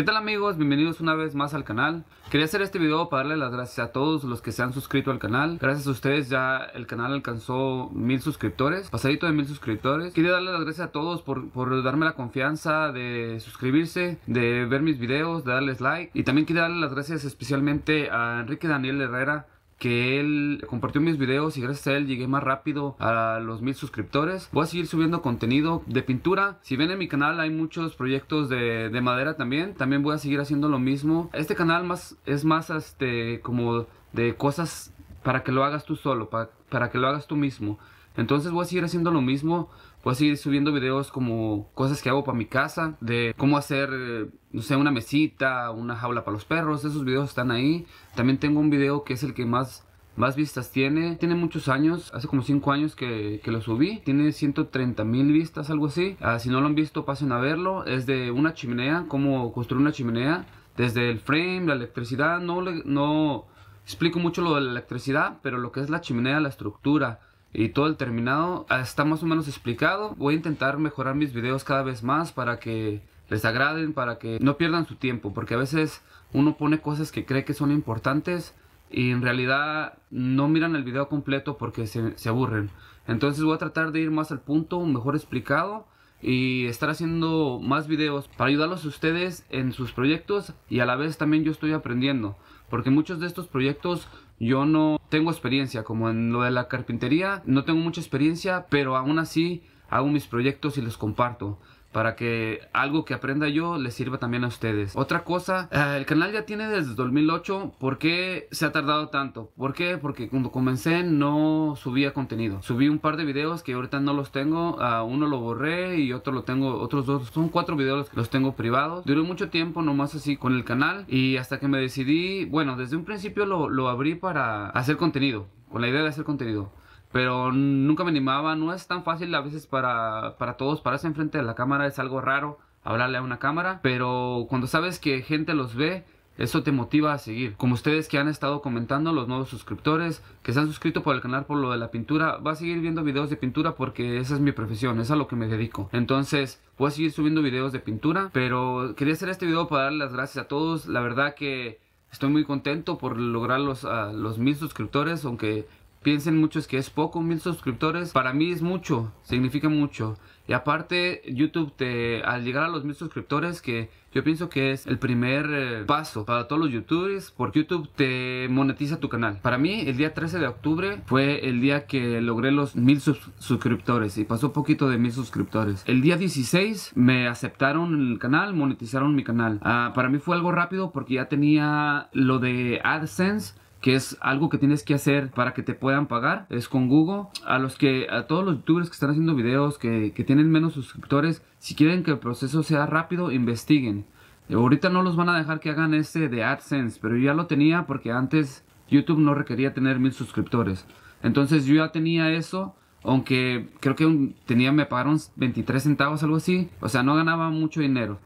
¿Qué tal amigos? Bienvenidos una vez más al canal. Quería hacer este video para darle las gracias a todos los que se han suscrito al canal. Gracias a ustedes ya el canal alcanzó mil suscriptores, pasadito de mil suscriptores. Quería darle las gracias a todos por, por darme la confianza de suscribirse, de ver mis videos, de darles like. Y también quería darle las gracias especialmente a Enrique Daniel Herrera que él compartió mis videos y gracias a él llegué más rápido a los mil suscriptores. Voy a seguir subiendo contenido de pintura. Si ven en mi canal hay muchos proyectos de, madera también. También voy a seguir haciendo lo mismo. Este canal más, es más este, como de cosas para que lo hagas tú solo, para, para que lo hagas tú mismo. Entonces voy a seguir haciendo lo mismo, voy a seguir subiendo videos como cosas que hago para mi casa, de cómo hacer, eh, no sé, una mesita, una jaula para los perros, esos videos están ahí. También tengo un video que es el que más más vistas tiene. Tiene muchos años, hace como 5 años que, lo subí. Tiene 130 mil vistas, algo así. Ah, si no lo han visto, pasen a verlo. Es de una chimenea, cómo construir una chimenea. Desde el frame, la electricidad, no, no explico mucho lo de la electricidad, pero lo que es la chimenea, la estructura y todo el terminado ah, está más o menos explicado. Voy a intentar mejorar mis videos cada vez más para que les agraden, para que no pierdan su tiempo, porque a veces uno pone cosas que cree que son importantes y en realidad no miran el video completo porque se, se aburren. Entonces voy a tratar de ir más al punto, mejor explicado y estar haciendo más videos para ayudarlos a ustedes en sus proyectos y a la vez también yo estoy aprendiendo porque muchos de estos proyectos yo no tengo experiencia como en lo de la carpintería no tengo mucha experiencia pero aún así hago mis proyectos y los comparto para que algo que aprenda yo le sirva también a ustedes. Otra cosa, eh, el canal ya tiene desde 2008, ¿por qué se ha tardado tanto? ¿Por qué? Porque cuando comencé no subía contenido. Subí un par de videos que ahorita no los tengo, uno lo borré y otro lo tengo, otros dos, son cuatro videos que los tengo privados. Duró mucho tiempo nomás así con el canal y hasta que me decidí, bueno, desde un principio lo, lo abrí para hacer contenido, con la idea de hacer contenido pero nunca me animaba, no es tan fácil a veces para, todos pararse enfrente de la cámara, es algo raro hablarle a una cámara, pero cuando sabes que gente los ve, eso te motiva a seguir. Como ustedes que han estado comentando, los nuevos suscriptores, que se han suscrito por el canal por lo de la pintura, va a seguir viendo videos de pintura porque esa es mi profesión, es a lo que me dedico. Entonces, voy a seguir subiendo videos de pintura, pero quería hacer este video para dar las gracias a todos. La verdad que estoy muy contento por lograr los, a los mil suscriptores, aunque Piensen muchos que es poco, mil suscriptores. Para mí es mucho, significa mucho. Y aparte, YouTube te, al llegar a los mil suscriptores, que yo pienso que es el primer eh, paso para todos los youtubers, porque YouTube te monetiza tu canal. Para mí, el día 13 de octubre fue el día que logré los mil suscriptores y pasó poquito de mil suscriptores. El día 16 me aceptaron el canal, monetizaron mi canal. Ah, para mí fue algo rápido porque ya tenía lo de AdSense que es algo que tienes que hacer para que te puedan pagar, es con Google. A los que, a todos los youtubers que están haciendo videos, que, tienen menos suscriptores, si quieren que el proceso sea rápido, investiguen. Ahorita no los van a dejar que hagan este de AdSense, pero yo ya lo tenía porque antes YouTube no requería tener mil suscriptores. Entonces yo ya tenía eso, aunque creo que tenía, me pagaron 23 centavos, algo así. O sea, no ganaba mucho dinero.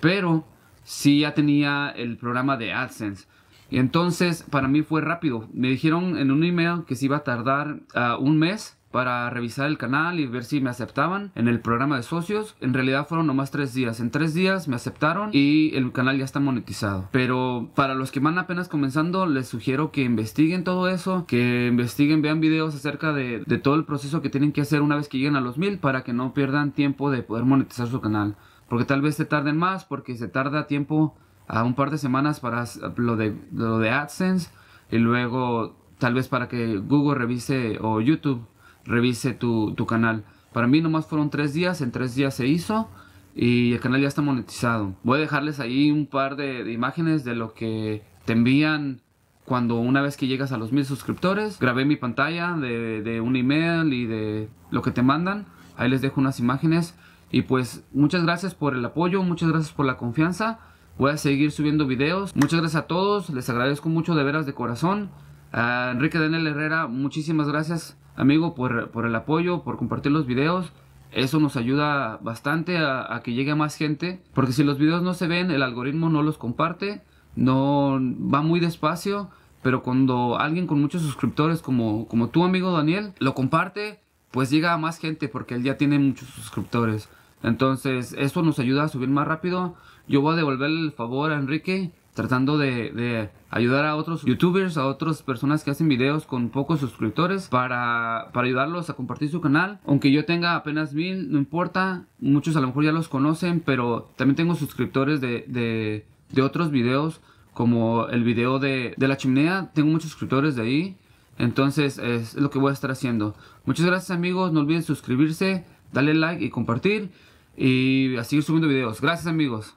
Pero sí ya tenía el programa de AdSense. Y entonces para mí fue rápido. Me dijeron en un email que se iba a tardar ah, un mes para revisar el canal y ver si me aceptaban en el programa de socios. En realidad fueron nomás tres días. En tres días me aceptaron y el canal ya está monetizado. Pero para los que van apenas comenzando, les sugiero que investiguen todo eso, que investiguen, vean videos acerca de, de todo el proceso que tienen que hacer una vez que lleguen a los mil para que no pierdan tiempo de poder monetizar su canal. Porque tal vez se tarden más, porque se tarda tiempo un par de semanas para lo de, lo de AdSense y luego tal vez para que Google revise o YouTube revise tu, canal. Para mí nomás fueron tres días, en tres días se hizo y el canal ya está monetizado. Voy a dejarles ahí un par de, imágenes de lo que te envían cuando una vez que llegas a los mil suscriptores. Grabé mi pantalla de, de un email y de lo que te mandan. Ahí les dejo unas imágenes. Y pues muchas gracias por el apoyo, muchas gracias por la confianza. Voy a seguir subiendo videos. Muchas gracias a todos. Les agradezco mucho de veras de corazón. A Enrique Daniel Herrera, muchísimas gracias amigo por, el apoyo, por compartir los videos. Eso nos ayuda bastante a, que llegue a más gente. Porque si los videos no se ven, el algoritmo no los comparte. No va muy despacio. Pero cuando alguien con muchos suscriptores como, como tu amigo Daniel lo comparte, pues llega a más gente porque él ya tiene muchos suscriptores. Entonces, eso nos ayuda a subir más rápido yo voy a devolver el favor a Enrique tratando de, ayudar a otros youtubers, a otras personas que hacen videos con pocos suscriptores para, ayudarlos a compartir su canal. Aunque yo tenga apenas mil, no importa, muchos a lo mejor ya los conocen, pero también tengo suscriptores de, otros videos, como el video de, la chimenea, tengo muchos suscriptores de ahí. Entonces es, lo que voy a estar haciendo. Muchas gracias amigos, no olviden suscribirse, darle like y compartir y a seguir subiendo videos. Gracias amigos.